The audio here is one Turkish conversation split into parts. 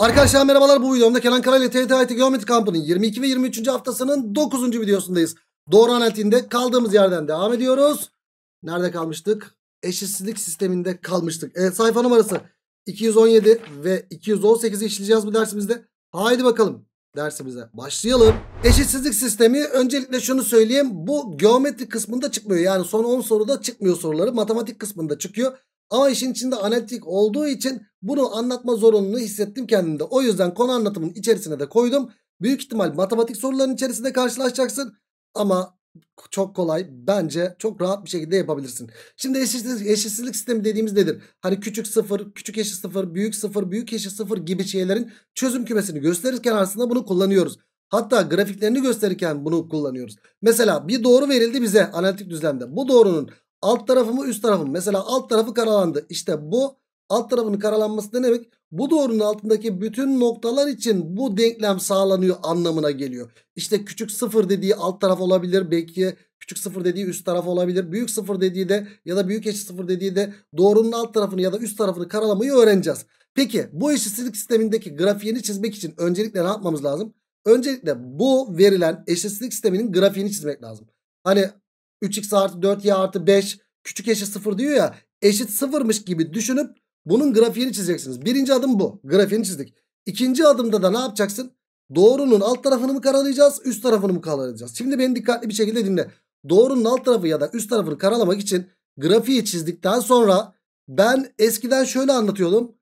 Arkadaşlar merhabalar bu videomda Kenan Kara ile TTIT Geometry Kampı'nın 22 ve 23. haftasının 9. videosundayız. Doğru analitiğinde kaldığımız yerden devam ediyoruz. Nerede kalmıştık? Eşitsizlik sisteminde kalmıştık. Evet sayfa numarası 217 ve 218'i işleyeceğiz bu dersimizde. Haydi bakalım dersimize başlayalım. Eşitsizlik sistemi öncelikle şunu söyleyeyim. Bu geometri kısmında çıkmıyor. Yani son 10 soruda çıkmıyor soruları. Matematik kısmında çıkıyor. Ama işin içinde analitik olduğu için bunu anlatma zorunluluğu hissettim kendimde. O yüzden konu anlatımın içerisine de koydum. Büyük ihtimal matematik sorularının içerisinde karşılaşacaksın. Ama çok kolay bence çok rahat bir şekilde yapabilirsin. Şimdi eşitsizlik, eşitsizlik sistemi dediğimiz nedir? Hani küçük sıfır, küçük eşit sıfır, büyük sıfır, büyük eşit sıfır gibi şeylerin çözüm kümesini gösterirken aslında bunu kullanıyoruz. Hatta grafiklerini gösterirken bunu kullanıyoruz. Mesela bir doğru verildi bize analitik düzlemde. Bu doğrunun Alt tarafı mı üst tarafı mı? Mesela alt tarafı karalandı. İşte bu alt tarafının karalanması ne demek? Bu doğrunun altındaki bütün noktalar için bu denklem sağlanıyor anlamına geliyor. İşte küçük sıfır dediği alt taraf olabilir. Belki küçük sıfır dediği üst taraf olabilir. Büyük sıfır dediği de ya da büyük eşit sıfır dediği de doğrunun alt tarafını ya da üst tarafını karalamayı öğreneceğiz. Peki bu eşitsizlik sistemindeki grafiğini çizmek için öncelikle ne yapmamız lazım? Öncelikle bu verilen eşitsizlik sisteminin grafiğini çizmek lazım. Hani 3x artı 4y artı 5 küçük eşit 0 diyor ya eşit 0'mış gibi düşünüp bunun grafiğini çizeceksiniz. Birinci adım bu. Grafiğini çizdik. İkinci adımda da ne yapacaksın? Doğrunun alt tarafını mı karalayacağız? Üst tarafını mı karalayacağız? Şimdi beni dikkatli bir şekilde dinle. Doğrunun alt tarafı ya da üst tarafını karalamak için grafiği çizdikten sonra ben eskiden şöyle anlatıyordum.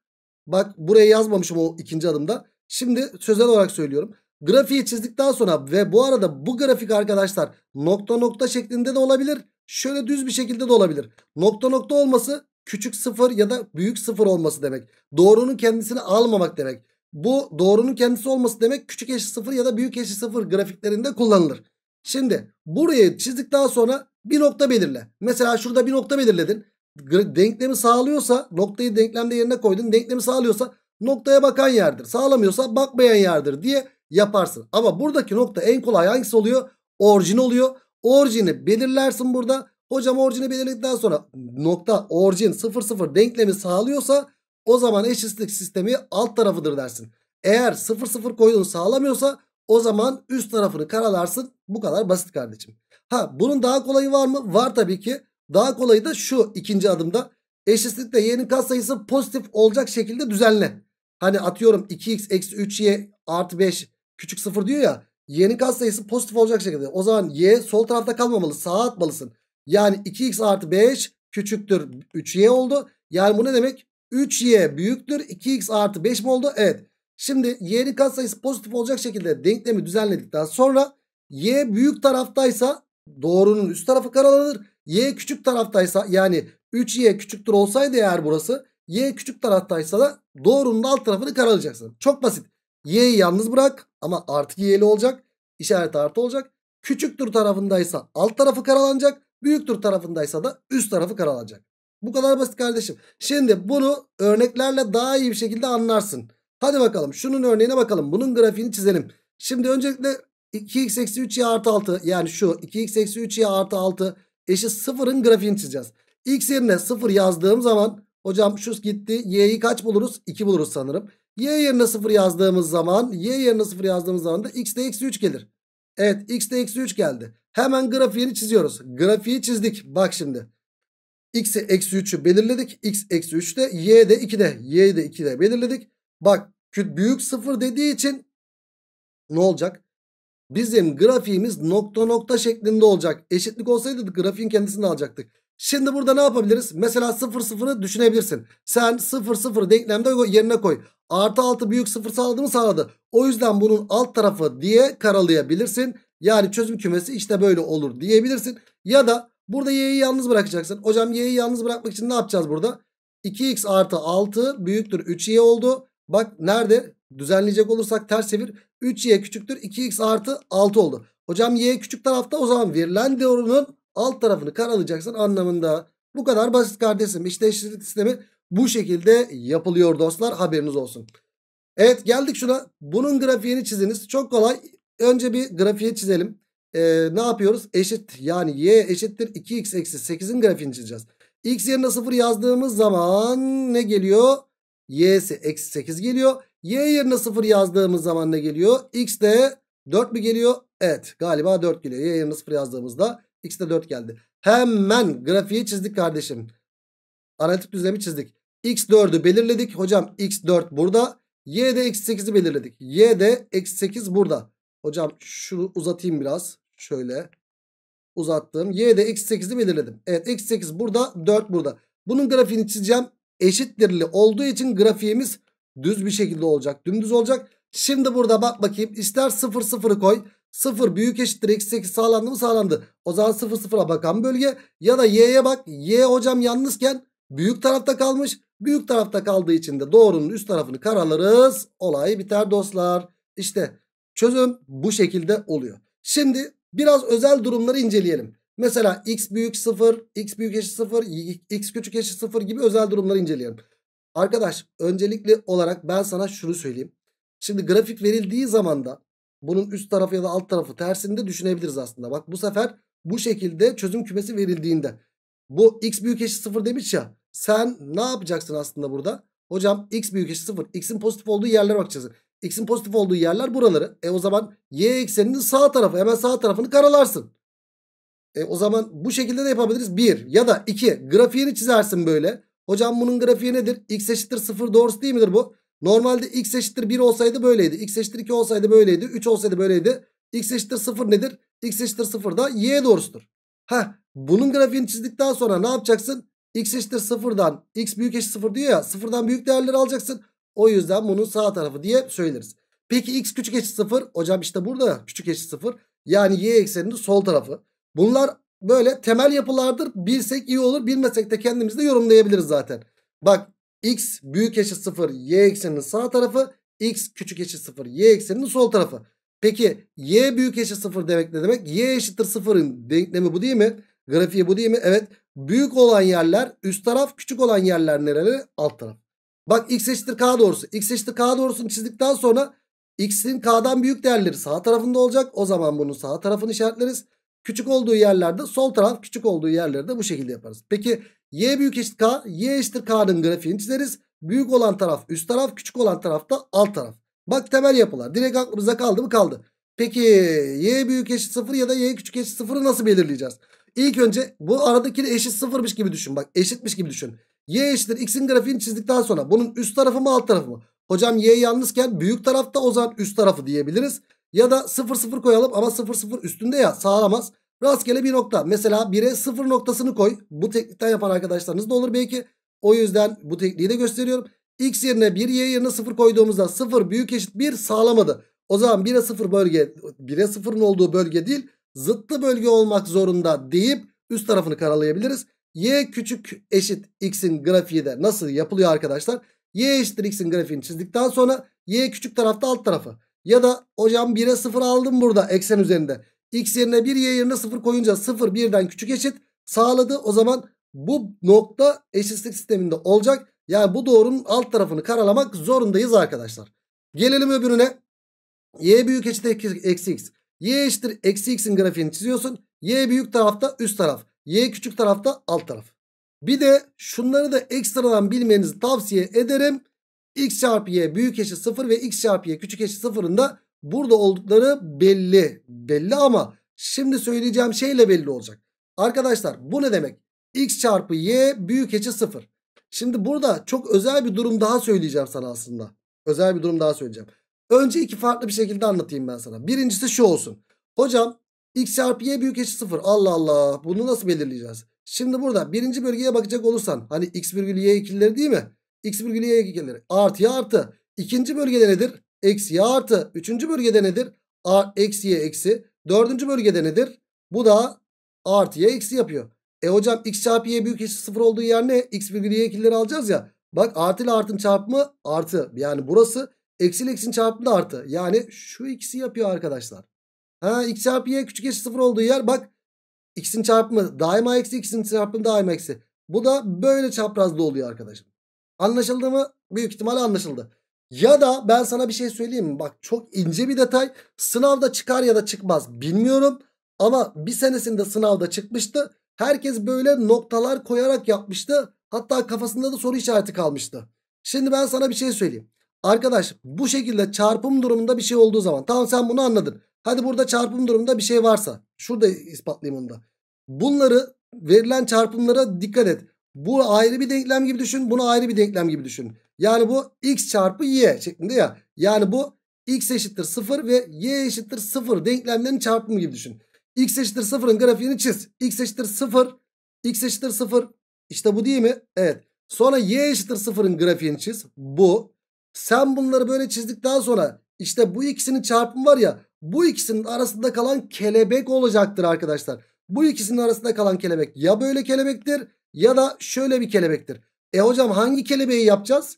Bak buraya yazmamışım o ikinci adımda. Şimdi sözel olarak söylüyorum. Grafiği çizdikten sonra ve bu arada bu grafik arkadaşlar nokta nokta şeklinde de olabilir. Şöyle düz bir şekilde de olabilir. Nokta nokta olması küçük sıfır ya da büyük sıfır olması demek. Doğrunun kendisini almamak demek. Bu doğrunun kendisi olması demek küçük eşit sıfır ya da büyük eşit sıfır grafiklerinde kullanılır. Şimdi burayı çizdikten sonra bir nokta belirle. Mesela şurada bir nokta belirledin. Denklemi sağlıyorsa noktayı denklemde yerine koydun. Denklemi sağlıyorsa noktaya bakan yerdir. Sağlamıyorsa bakmayan yerdir diye yaparsın. Ama buradaki nokta en kolay hangisi oluyor? Orijin oluyor. Orijini belirlersin burada. Hocam orijini belirledikten sonra nokta orijin 0 0 denklemi sağlıyorsa o zaman eşitlik sistemi alt tarafıdır dersin. Eğer 0 0 koyduğunu sağlamıyorsa o zaman üst tarafını karalarsın. Bu kadar basit kardeşim. Ha bunun daha kolayı var mı? Var tabii ki. Daha kolayı da şu ikinci adımda. Eşitlikle y'nin katsayısı pozitif olacak şekilde düzenle. Hani atıyorum 2x eksi 3y artı 5 küçük 0 diyor ya. Y'nin katsayısı pozitif olacak şekilde. O zaman y sol tarafta kalmamalı. Sağa atmalısın. Yani 2x artı 5 küçüktür 3y oldu. Yani bu ne demek? 3y büyüktür 2x artı 5 mi oldu? Evet. Şimdi y'nin katsayısı pozitif olacak şekilde denklemi düzenledikten sonra y büyük taraftaysa doğrunun üst tarafı karalanır. y küçük taraftaysa yani 3y küçüktür olsaydı eğer burası Y küçük taraftaysa da doğrunun alt tarafını karalayacaksın. Çok basit. Y'yi yalnız bırak ama artı Y'li olacak. İşaret artı olacak. Küçüktür tarafındaysa alt tarafı karalanacak. Büyüktür tarafındaysa da üst tarafı karalanacak. Bu kadar basit kardeşim. Şimdi bunu örneklerle daha iyi bir şekilde anlarsın. Hadi bakalım şunun örneğine bakalım. Bunun grafiğini çizelim. Şimdi öncelikle 2x eksi 3y artı 6 yani şu 2x eksi 3y artı 6 eşit 0'ın grafiğini çizeceğiz. x yerine 0 yazdığım zaman Hocam şu gitti. Y'yi kaç buluruz? 2 buluruz sanırım. Y yerine 0 yazdığımız zaman Y yerine 0 yazdığımız zaman da x de eksi 3 gelir. Evet x de eksi 3 geldi. Hemen grafiğini çiziyoruz. Grafiği çizdik. Bak şimdi. X'e eksi 3'ü belirledik. X eksi 3'te Y de 2'de. Y de 2'de belirledik. Bak büyük 0 dediği için ne olacak? Bizim grafiğimiz nokta nokta şeklinde olacak. Eşitlik olsaydı grafiğin kendisini alacaktık. Şimdi burada ne yapabiliriz? Mesela 0 0'ı düşünebilirsin. Sen 0 0 denklemde yerine koy. Artı 6 büyük 0 sağladı mı sağladı. O yüzden bunun alt tarafı diye karalayabilirsin. Yani çözüm kümesi işte böyle olur diyebilirsin. Ya da burada y'yi yalnız bırakacaksın. Hocam y'yi yalnız bırakmak için ne yapacağız burada? 2x artı 6 büyüktür 3y oldu. Bak nerede? Düzenleyecek olursak ters çevir. 3y küçüktür 2x artı 6 oldu. Hocam y küçük tarafta o zaman verilen doğrunun alt tarafını kar alacaksın anlamında. Bu kadar basit kardeşim. İşleştirdik sistemi bu şekilde yapılıyor dostlar. Haberiniz olsun. Evet geldik şuna. Bunun grafiğini çiziniz. Çok kolay. Önce bir grafiğe çizelim. Ee, ne yapıyoruz? Eşit yani y eşittir 2x eksi 8'in grafiğini çizeceğiz. x yerine 0 yazdığımız zaman ne geliyor? y'si eksi 8 geliyor. y yerine 0 yazdığımız zaman ne geliyor? x de 4 mi geliyor? Evet galiba 4 geliyor. y yerine 0 yazdığımızda X de 4 geldi. Hemen grafiği çizdik kardeşim. Analitik düzlemi çizdik. X4'ü belirledik. Hocam X4 burada. Y de X8'i belirledik. Y de X8 burada. Hocam şunu uzatayım biraz. Şöyle uzattım. Y de X8'i belirledim. Evet X8 burada 4 burada. Bunun grafiğini çizeceğim. Eşittirli olduğu için grafiğimiz düz bir şekilde olacak. Dümdüz olacak. Şimdi burada bak bakayım. İster 0 sıfır, 0'ı koy. 0 büyük eşittir eksi 8 sağlandı mı sağlandı. O zaman 0 sıfıra bakan bölge ya da y'ye bak. Y hocam yalnızken büyük tarafta kalmış. Büyük tarafta kaldığı için de doğrunun üst tarafını karalarız. Olay biter dostlar. İşte çözüm bu şekilde oluyor. Şimdi biraz özel durumları inceleyelim. Mesela x büyük 0, x büyük eşit 0, x küçük eşit 0 gibi özel durumları inceleyelim. Arkadaş öncelikli olarak ben sana şunu söyleyeyim. Şimdi grafik verildiği zaman da bunun üst tarafı ya da alt tarafı tersini de düşünebiliriz aslında. Bak bu sefer bu şekilde çözüm kümesi verildiğinde bu x büyük eşit 0 demiş ya sen ne yapacaksın aslında burada? Hocam x büyük eşit 0. X'in pozitif olduğu yerlere bakacağız. X'in pozitif olduğu yerler buraları. E o zaman y ekseninin sağ tarafı. Hemen sağ tarafını karalarsın. E o zaman bu şekilde de yapabiliriz. 1 ya da 2 grafiğini çizersin böyle. Hocam bunun grafiği nedir? X eşittir 0 doğrusu değil midir bu? Normalde x eşittir 1 olsaydı böyleydi. x eşittir 2 olsaydı böyleydi. 3 olsaydı böyleydi. x eşittir 0 nedir? x eşittir 0 da y doğrusudur. Ha, bunun grafiğini çizdikten sonra ne yapacaksın? x eşittir 0'dan x büyük eşit 0 diyor ya. 0'dan büyük değerleri alacaksın. O yüzden bunun sağ tarafı diye söyleriz. Peki x küçük eşit 0. Hocam işte burada küçük eşit 0. Yani y ekseninin sol tarafı. Bunlar böyle temel yapılardır. Bilsek iyi olur. Bilmesek de kendimiz de yorumlayabiliriz zaten. Bak x büyük eşit 0 y ekseninin sağ tarafı x küçük eşit 0 y ekseninin sol tarafı. Peki y büyük eşit 0 demek ne demek? y eşittir 0'ın denklemi bu değil mi? Grafiği bu değil mi? Evet. Büyük olan yerler üst taraf, küçük olan yerler nereleri? Alt taraf. Bak x eşittir k doğrusu. x eşittir k doğrusunu çizdikten sonra x'in k'dan büyük değerleri sağ tarafında olacak. O zaman bunun sağ tarafını işaretleriz. Küçük olduğu yerlerde sol taraf küçük olduğu yerlerde bu şekilde yaparız. Peki y büyük eşit k. Y eşittir k'nın grafiğini çizeriz. Büyük olan taraf üst taraf küçük olan taraf da alt taraf. Bak temel yapılar. Direkt aklımıza kaldı mı kaldı. Peki y büyük eşit sıfır ya da y küçük eşit sıfırı nasıl belirleyeceğiz? İlk önce bu aradakini eşit sıfırmış gibi düşün. Bak eşitmiş gibi düşün. Y eşittir x'in grafiğini çizdikten sonra bunun üst tarafı mı alt tarafı mı? Hocam y yalnızken büyük tarafta o zaman üst tarafı diyebiliriz. Ya da 0 0 koyalım ama 0 0 üstünde ya sağlamaz. Rastgele bir nokta. Mesela 1'e 0 noktasını koy. Bu teknikten yapan arkadaşlarınız da olur belki. O yüzden bu tekniği de gösteriyorum. X yerine 1, Y yerine 0 koyduğumuzda 0 büyük eşit 1 sağlamadı. O zaman 1'e 0 bölge 1'e 0'ın olduğu bölge değil zıttı bölge olmak zorunda deyip üst tarafını karalayabiliriz. Y küçük eşit x'in grafiği de nasıl yapılıyor arkadaşlar? Y eşittir x'in grafiğini çizdikten sonra y küçük tarafta alt tarafı. Ya da hocam 1'e 0 aldım burada eksen üzerinde. X yerine 1 Y yerine 0 koyunca 0 birden küçük eşit sağladı. O zaman bu nokta eşitlik sisteminde olacak. Yani bu doğrunun alt tarafını karalamak zorundayız arkadaşlar. Gelelim öbürüne. Y büyük eşittir eksi x. Y eşittir eksi x'in grafiğini çiziyorsun. Y büyük tarafta üst taraf. Y küçük tarafta alt taraf. Bir de şunları da ekstradan bilmenizi tavsiye ederim x çarpı y büyük eşit 0 ve x çarpı y küçük eşit 0'ın da burada oldukları belli. Belli ama şimdi söyleyeceğim şeyle belli olacak. Arkadaşlar bu ne demek? x çarpı y büyük eşit 0. Şimdi burada çok özel bir durum daha söyleyeceğim sana aslında. Özel bir durum daha söyleyeceğim. Önce iki farklı bir şekilde anlatayım ben sana. Birincisi şu olsun. Hocam x çarpı y büyük eşit 0. Allah Allah bunu nasıl belirleyeceğiz? Şimdi burada birinci bölgeye bakacak olursan hani x virgül y ikilileri değil mi? X virgülü y gelir. Artıya artı. İkinci bölgede nedir? X Eksiye artı. Üçüncü bölgede nedir? A, y eksi. Dördüncü bölgede nedir? Bu da y eksi yapıyor. E hocam x çarpı y büyük eşit sıfır olduğu yer ne? X virgülü y ekilleri alacağız ya. Bak artı ile artın çarpımı artı. Yani burası eksi ile eksin çarpımı da artı. Yani şu ikisi yapıyor arkadaşlar. Ha x çarpı y küçük eşit sıfır olduğu yer bak. X'in çarpımı daima eksi x'in çarpımı daima eksi. Bu da böyle çaprazda oluyor arkadaşım. Anlaşıldı mı? Büyük ihtimalle anlaşıldı. Ya da ben sana bir şey söyleyeyim mi? Bak çok ince bir detay. Sınavda çıkar ya da çıkmaz bilmiyorum. Ama bir senesinde sınavda çıkmıştı. Herkes böyle noktalar koyarak yapmıştı. Hatta kafasında da soru işareti kalmıştı. Şimdi ben sana bir şey söyleyeyim. Arkadaş bu şekilde çarpım durumunda bir şey olduğu zaman. Tamam sen bunu anladın. Hadi burada çarpım durumunda bir şey varsa. Şurada ispatlayayım onu da. Bunları verilen çarpımlara dikkat et. Bu ayrı bir denklem gibi düşün. Bunu ayrı bir denklem gibi düşün. Yani bu x çarpı y şeklinde ya. Yani bu x eşittir 0 ve y eşittir 0 denklemlerin çarpımı gibi düşün. x eşittir 0'ın grafiğini çiz. x eşittir 0. x eşittir 0. İşte bu değil mi? Evet. Sonra y eşittir 0'ın grafiğini çiz. Bu. Sen bunları böyle çizdikten sonra işte bu ikisinin çarpımı var ya. Bu ikisinin arasında kalan kelebek olacaktır arkadaşlar. Bu ikisinin arasında kalan kelebek ya böyle kelebektir ya da şöyle bir kelebektir. E hocam hangi kelebeği yapacağız?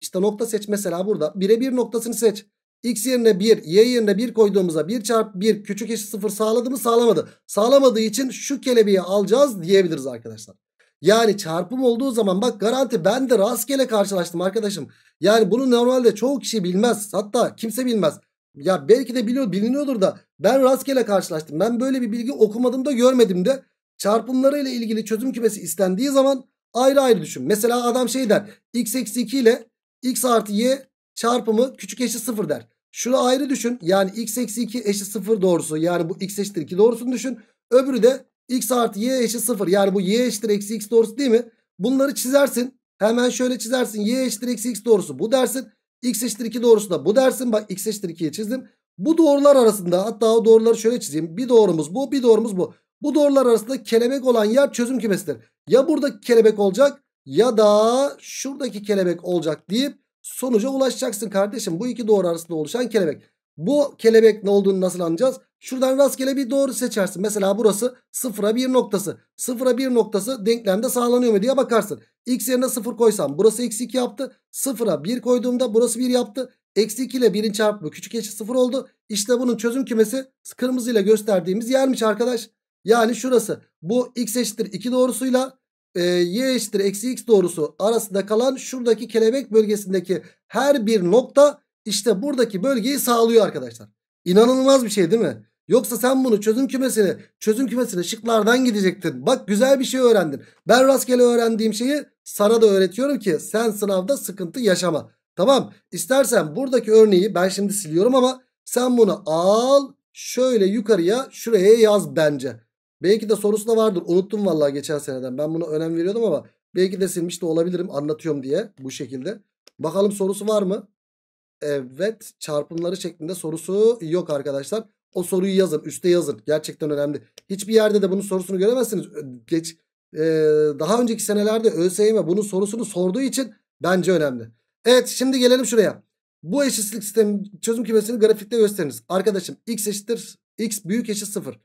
İşte nokta seç mesela burada. Birebir noktasını seç. X yerine 1, Y yerine 1 koyduğumuzda 1 çarp 1 küçük eşit 0 sağladı mı sağlamadı. Sağlamadığı için şu kelebeği alacağız diyebiliriz arkadaşlar. Yani çarpım olduğu zaman bak garanti ben de rastgele karşılaştım arkadaşım. Yani bunu normalde çoğu kişi bilmez. Hatta kimse bilmez. Ya belki de biliyor biliniyordur da ben rastgele karşılaştım. Ben böyle bir bilgi okumadım da görmedim de çarpımları ile ilgili çözüm kümesi istendiği zaman ayrı ayrı düşün. Mesela adam şey der x eksi 2 ile x artı y çarpımı küçük eşit 0 der. Şunu ayrı düşün yani x eksi 2 eşit 0 doğrusu yani bu x eşittir 2 doğrusunu düşün. Öbürü de x artı y eşit 0 yani bu y eşittir eksi x doğrusu değil mi? Bunları çizersin hemen şöyle çizersin y eşittir eksi x doğrusu bu dersin. x eşittir 2 doğrusu da bu dersin bak x eşittir 2'ye çizdim. Bu doğrular arasında hatta o doğruları şöyle çizeyim bir doğrumuz bu bir doğrumuz bu. Bu doğrular arasında kelebek olan yer çözüm kümesidir. Ya buradaki kelebek olacak ya da şuradaki kelebek olacak deyip sonuca ulaşacaksın kardeşim. Bu iki doğru arasında oluşan kelebek. Bu kelebek ne olduğunu nasıl anlayacağız? Şuradan rastgele bir doğru seçersin. Mesela burası sıfıra bir noktası. Sıfıra bir noktası denklemde sağlanıyor mu diye bakarsın. X yerine sıfır koysam burası eksi iki yaptı. Sıfıra bir koyduğumda burası bir yaptı. Eksi 2 ile 1'in çarpımı küçük eşit sıfır oldu. İşte bunun çözüm kümesi kırmızıyla gösterdiğimiz yermiş arkadaş. Yani şurası bu x eşittir 2 doğrusuyla e, y eşittir eksi x doğrusu arasında kalan şuradaki kelebek bölgesindeki her bir nokta işte buradaki bölgeyi sağlıyor arkadaşlar. İnanılmaz bir şey değil mi? Yoksa sen bunu çözüm kümesini çözüm kümesine şıklardan gidecektin. Bak güzel bir şey öğrendin. Ben rastgele öğrendiğim şeyi sana da öğretiyorum ki sen sınavda sıkıntı yaşama. Tamam istersen buradaki örneği ben şimdi siliyorum ama sen bunu al şöyle yukarıya şuraya yaz bence. Belki de sorusu da vardır. Unuttum vallahi geçen seneden. Ben buna önem veriyordum ama belki de silmiş de olabilirim anlatıyorum diye bu şekilde. Bakalım sorusu var mı? Evet çarpımları şeklinde sorusu yok arkadaşlar. O soruyu yazın üstte yazın gerçekten önemli. Hiçbir yerde de bunun sorusunu göremezsiniz. Geç ee, Daha önceki senelerde ÖSYM bunun sorusunu sorduğu için bence önemli. Evet şimdi gelelim şuraya. Bu eşitsizlik sistemi çözüm kümesini grafikte gösteriniz. Arkadaşım x eşittir x büyük eşit 0.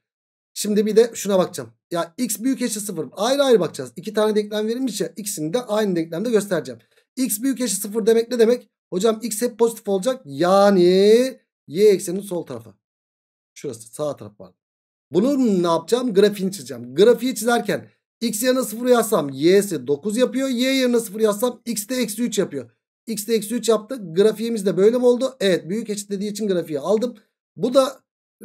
Şimdi bir de şuna bakacağım. Ya x büyük eşit sıfır. Ayrı ayrı bakacağız. İki tane denklem verilmişse ikisini de aynı denklemde göstereceğim. x büyük eşit sıfır demek ne demek? Hocam x hep pozitif olacak. Yani y ekseninin sol tarafı. Şurası sağ taraf var. Bunu ne yapacağım? Grafiğini çizeceğim. Grafiği çizerken x yerine 0 yazsam y'si 9 yapıyor. Y yerine 0 yazsam x de eksi 3 yapıyor. x de eksi 3 yaptı. Grafiğimiz de böyle mi oldu? Evet büyük eşit dediği için grafiği aldım. Bu da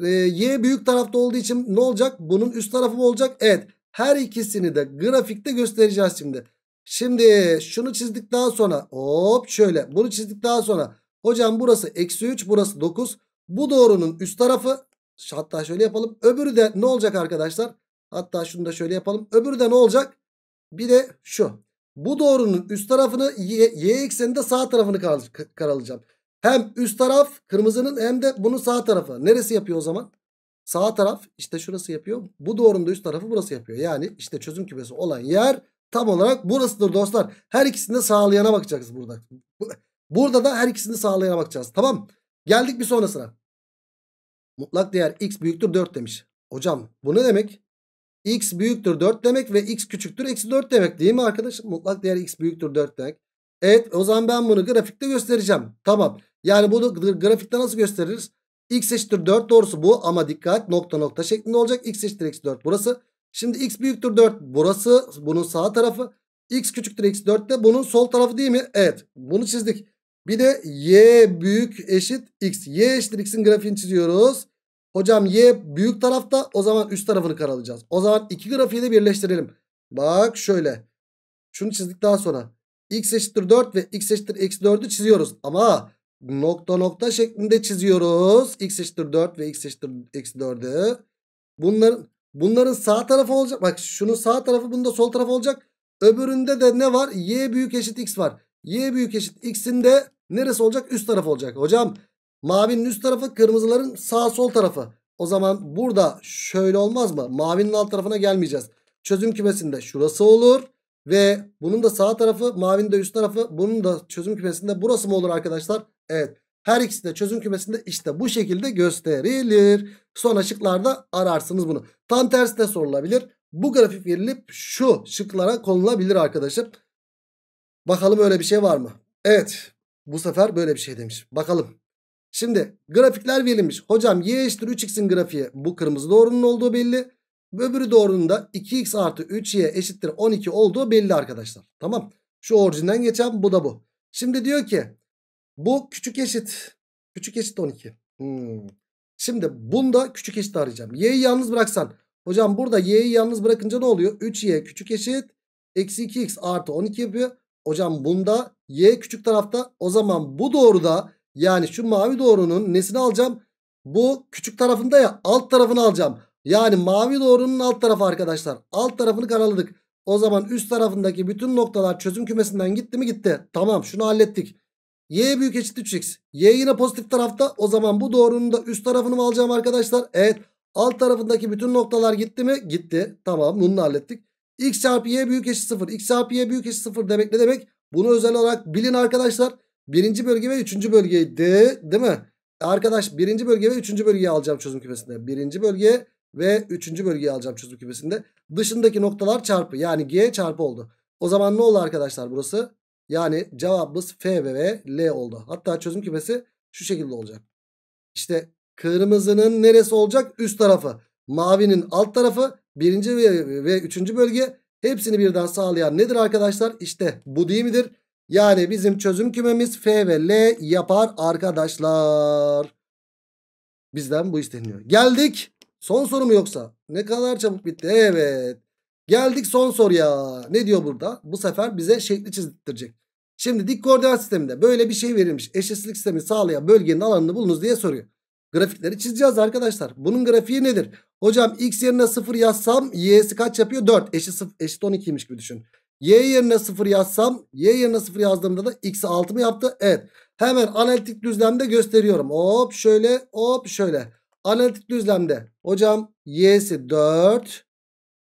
e, y büyük tarafta olduğu için ne olacak? Bunun üst tarafı mı olacak? Evet. Her ikisini de grafikte göstereceğiz şimdi. Şimdi şunu çizdik daha sonra hop şöyle bunu çizdik daha sonra hocam burası eksi 3 burası 9 bu doğrunun üst tarafı hatta şöyle yapalım öbürü de ne olacak arkadaşlar hatta şunu da şöyle yapalım öbürü de ne olacak bir de şu bu doğrunun üst tarafını y, y ekseninde sağ tarafını kar karalayacağım. Hem üst taraf kırmızının hem de bunun sağ tarafı. Neresi yapıyor o zaman? Sağ taraf işte şurası yapıyor. Bu doğrunun üst tarafı burası yapıyor. Yani işte çözüm kümesi olan yer tam olarak burasıdır dostlar. Her ikisini sağlayana bakacağız burada. Burada da her ikisini sağlayana bakacağız. Tamam Geldik bir sonrasına. Mutlak değer x büyüktür 4 demiş. Hocam bu ne demek? x büyüktür 4 demek ve x küçüktür eksi 4 demek değil mi arkadaşım? Mutlak değer x büyüktür 4 demek. Evet o zaman ben bunu grafikte göstereceğim. Tamam. Yani bunu grafikte nasıl gösteririz? X eşittir 4 doğrusu bu ama dikkat nokta nokta şeklinde olacak. X eşittir eksi 4 burası. Şimdi x büyüktür 4 burası bunun sağ tarafı. X küçüktür eksi 4 de bunun sol tarafı değil mi? Evet bunu çizdik. Bir de y büyük eşit x. Y eşittir x'in grafiğini çiziyoruz. Hocam y büyük tarafta o zaman üst tarafını karalayacağız. O zaman iki grafiği de birleştirelim. Bak şöyle. Şunu çizdik daha sonra x eşittir 4 ve x eşittir eksi 4'ü çiziyoruz. Ama nokta nokta şeklinde çiziyoruz. x eşittir 4 ve x eşittir eksi 4'ü. Bunların, bunların sağ tarafı olacak. Bak şunun sağ tarafı bunda sol tarafı olacak. Öbüründe de ne var? y büyük eşit x var. y büyük eşit x'in de neresi olacak? Üst tarafı olacak. Hocam mavinin üst tarafı kırmızıların sağ sol tarafı. O zaman burada şöyle olmaz mı? Mavinin alt tarafına gelmeyeceğiz. Çözüm kümesinde şurası olur. Ve bunun da sağ tarafı mavinin de üst tarafı bunun da çözüm kümesinde burası mı olur arkadaşlar? Evet. Her ikisi de çözüm kümesinde işte bu şekilde gösterilir. Sonra şıklarda ararsınız bunu. Tam tersi de sorulabilir. Bu grafik verilip şu şıklara konulabilir arkadaşım. Bakalım öyle bir şey var mı? Evet. Bu sefer böyle bir şey demiş. Bakalım. Şimdi grafikler verilmiş. Hocam y eşittir 3x'in grafiği bu kırmızı doğrunun olduğu belli. Öbürü doğrunun da 2x artı 3y eşittir 12 olduğu belli arkadaşlar. Tamam. Şu orijinden geçen bu da bu. Şimdi diyor ki bu küçük eşit. Küçük eşit 12. Hmm. Şimdi bunda küçük eşit arayacağım. Y'yi yalnız bıraksan. Hocam burada y'yi yalnız bırakınca ne oluyor? 3y küçük eşit. Eksi 2x artı 12 yapıyor. Hocam bunda y küçük tarafta. O zaman bu doğruda yani şu mavi doğrunun nesini alacağım? Bu küçük tarafında ya alt tarafını alacağım. Yani mavi doğrunun alt tarafı arkadaşlar. Alt tarafını karaladık. O zaman üst tarafındaki bütün noktalar çözüm kümesinden gitti mi gitti. Tamam şunu hallettik. Y büyük eşit 3x. Y yine pozitif tarafta. O zaman bu doğrunun da üst tarafını mı alacağım arkadaşlar? Evet. Alt tarafındaki bütün noktalar gitti mi? Gitti. Tamam bunu hallettik. X çarpı Y büyük eşit 0. X çarpı Y büyük eşit 0 demek ne demek? Bunu özel olarak bilin arkadaşlar. Birinci bölge ve üçüncü bölgeydi. Değil mi? Arkadaş birinci bölge ve üçüncü bölgeyi alacağım çözüm kümesinde. Birinci bölge ve üçüncü bölgeyi alacağım çözüm kümesinde. Dışındaki noktalar çarpı yani G çarpı oldu. O zaman ne oldu arkadaşlar burası? Yani cevabımız F ve L oldu. Hatta çözüm kümesi şu şekilde olacak. İşte kırmızının neresi olacak? Üst tarafı. Mavinin alt tarafı. Birinci ve, ve üçüncü bölge. Hepsini birden sağlayan nedir arkadaşlar? İşte bu değil midir? Yani bizim çözüm kümemiz F ve L yapar arkadaşlar. Bizden bu isteniyor. Geldik Son soru mu yoksa? Ne kadar çabuk bitti. Evet. Geldik son soruya. Ne diyor burada? Bu sefer bize şekli çizdirecek. Şimdi dik koordinat sisteminde böyle bir şey verilmiş. Eşitsizlik sistemi sağlayan bölgenin alanını bulunuz diye soruyor. Grafikleri çizeceğiz arkadaşlar. Bunun grafiği nedir? Hocam x yerine 0 yazsam y'si kaç yapıyor? 4. Eşit, 0, eşit 12'ymiş gibi düşün. Y yerine 0 yazsam y yerine 0 yazdığımda da x'i 6 mı yaptı? Evet. Hemen analitik düzlemde gösteriyorum. Hop şöyle hop şöyle. Analitik düzlemde Hocam y'si 4.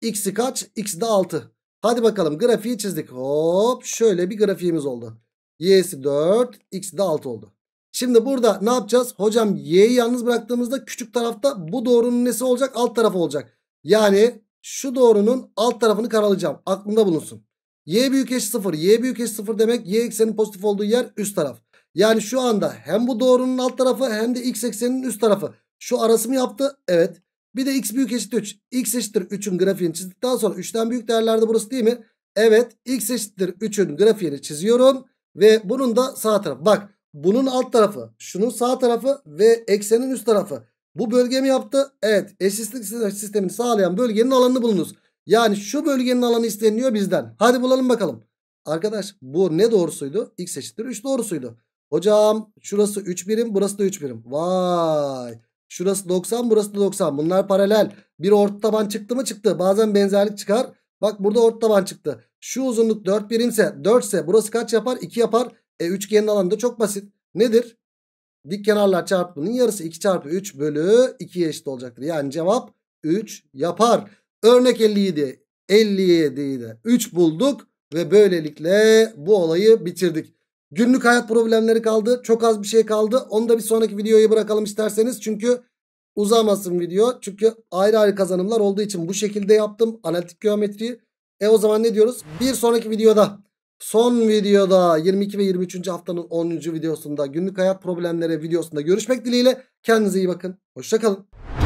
X'i kaç? X de 6. Hadi bakalım grafiği çizdik. Hop şöyle bir grafiğimiz oldu. Y'si 4. X de 6 oldu. Şimdi burada ne yapacağız? Hocam y'yi yalnız bıraktığımızda küçük tarafta bu doğrunun nesi olacak? Alt tarafı olacak. Yani şu doğrunun alt tarafını karalayacağım. Aklında bulunsun. Y büyük eş 0. Y büyük eş 0 demek y eksenin pozitif olduğu yer üst taraf. Yani şu anda hem bu doğrunun alt tarafı hem de x ekseninin üst tarafı. Şu arasımı yaptı. Evet. Bir de x büyük eşittir 3. x eşittir 3'ün grafiğini çizdikten sonra 3'ten büyük değerlerde burası değil mi? Evet. x eşittir 3'ün grafiğini çiziyorum. Ve bunun da sağ tarafı. Bak bunun alt tarafı, şunun sağ tarafı ve eksenin üst tarafı. Bu bölge mi yaptı? Evet. Eşitlik sistemini sağlayan bölgenin alanını bulunuz. Yani şu bölgenin alanı isteniyor bizden. Hadi bulalım bakalım. Arkadaş bu ne doğrusuydu? X eşittir 3 doğrusuydu. Hocam şurası 3 birim burası da 3 birim. Vay. Şurası 90 burası da 90. Bunlar paralel. Bir orta taban çıktı mı çıktı. Bazen benzerlik çıkar. Bak burada orta taban çıktı. Şu uzunluk 4 birimse 4 ise burası kaç yapar? 2 yapar. E üçgenin alanı da çok basit. Nedir? Dik kenarlar çarpımının yarısı 2 çarpı 3 bölü 2'ye eşit olacaktır. Yani cevap 3 yapar. Örnek 57. 57'yi de 3 bulduk ve böylelikle bu olayı bitirdik. Günlük hayat problemleri kaldı. Çok az bir şey kaldı. Onu da bir sonraki videoya bırakalım isterseniz. Çünkü uzamasın video. Çünkü ayrı ayrı kazanımlar olduğu için bu şekilde yaptım analitik geometriyi. E o zaman ne diyoruz? Bir sonraki videoda son videoda 22 ve 23. haftanın 10. videosunda günlük hayat problemleri videosunda görüşmek dileğiyle. Kendinize iyi bakın. Hoşçakalın.